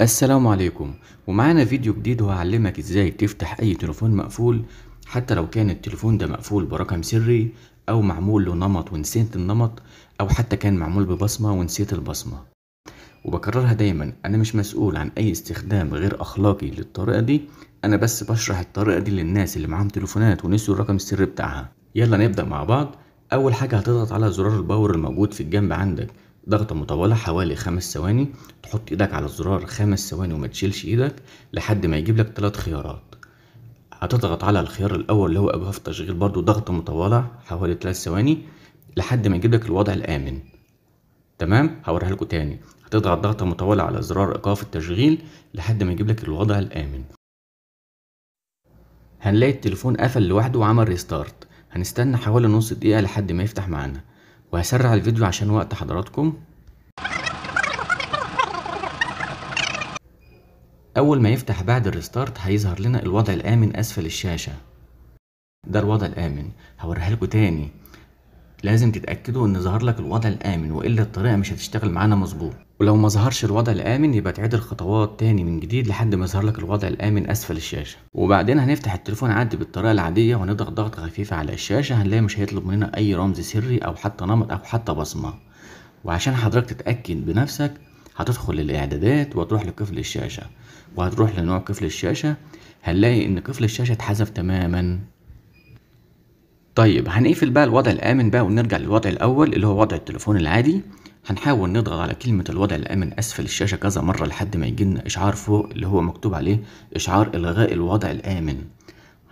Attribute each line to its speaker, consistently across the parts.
Speaker 1: السلام عليكم ومعانا فيديو جديد وهعلمك ازاي تفتح اي تليفون مقفول حتى لو كان التليفون ده مقفول برقم سري او معمول له نمط ونسيت النمط او حتى كان معمول ببصمة ونسيت البصمة وبكررها دايما انا مش مسؤول عن اي استخدام غير اخلاقي للطريقة دي انا بس بشرح الطريقة دي للناس اللي معاهم تليفونات ونسوا الرقم السري بتاعها يلا نبدأ مع بعض اول حاجة هتضغط على زرار الباور الموجود في الجنب عندك ضغطة مطولة حوالي خمس ثواني تحط ايدك على الزرار خمس ثواني وما تشيلش ايدك لحد ما يجيب لك تلات خيارات هتضغط على الخيار الاول اللي هو ابهاف تشغيل برضو ضغطة مطولة حوالي تلات ثواني لحد ما يجيب لك الوضع الامن تمام هوريها لكم تاني هتضغط ضغطة مطولة على زرار ايقاف التشغيل لحد ما يجيب لك الوضع الامن هنلاقي التليفون قفل لوحده وعمل ريستارت هنستنى حوالي نص دقيقة لحد ما يفتح معانا وهسرع الفيديو عشان وقت حضراتكم اول ما يفتح بعد الريستارت هيظهر لنا الوضع الامن اسفل الشاشه ده الوضع الامن هوريها لكم تاني لازم تتاكدوا ان ظهر لك الوضع الامن والا الطريقه مش هتشتغل معانا مظبوط ولو ما ظهرش الوضع الامن يبقى تعيد الخطوات تاني من جديد لحد ما يظهر لك الوضع الامن اسفل الشاشه وبعدين هنفتح التليفون عادي بالطريقه العاديه وهنضغط ضغط خفيف على الشاشه هنلاقي مش هيطلب مننا اي رمز سري او حتى نمط او حتى بصمه وعشان حضرتك تتاكد بنفسك هتدخل الاعدادات وتروح لقفل الشاشه وهتروح لنوع قفل الشاشه هنلاقي ان قفل الشاشه اتحذف تماما طيب هنقفل بقى الوضع الآمن بقى ونرجع للوضع الأول اللي هو وضع التليفون العادي هنحاول نضغط على كلمة الوضع الآمن أسفل الشاشة كذا مرة لحد ما يجيلنا إشعار فوق اللي هو مكتوب عليه إشعار إلغاء الوضع الآمن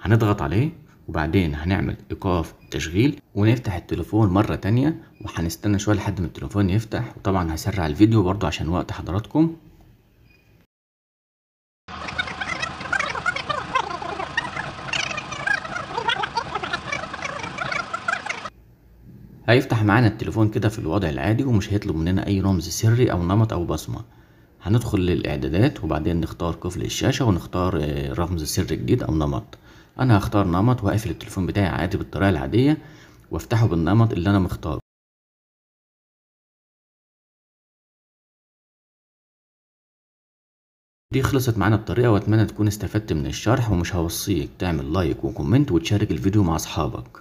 Speaker 1: هنضغط عليه وبعدين هنعمل إيقاف تشغيل ونفتح التليفون مرة تانية وهنستنى شوية لحد ما التليفون يفتح وطبعا هسرع الفيديو برضو عشان وقت حضراتكم هيفتح معانا التليفون كده في الوضع العادي ومش هيطلب مننا اي رمز سري او نمط او بصمة هندخل للاعدادات وبعدين نختار قفل الشاشة ونختار آه، رمز سر جديد او نمط انا هختار نمط واقفل التليفون بتاعي عادي بالطريقة العادية وافتحه بالنمط اللي انا مختاره دي خلصت معانا الطريقة واتمنى تكون استفدت من الشرح ومش هوصيك تعمل لايك وكومنت وتشارك الفيديو مع اصحابك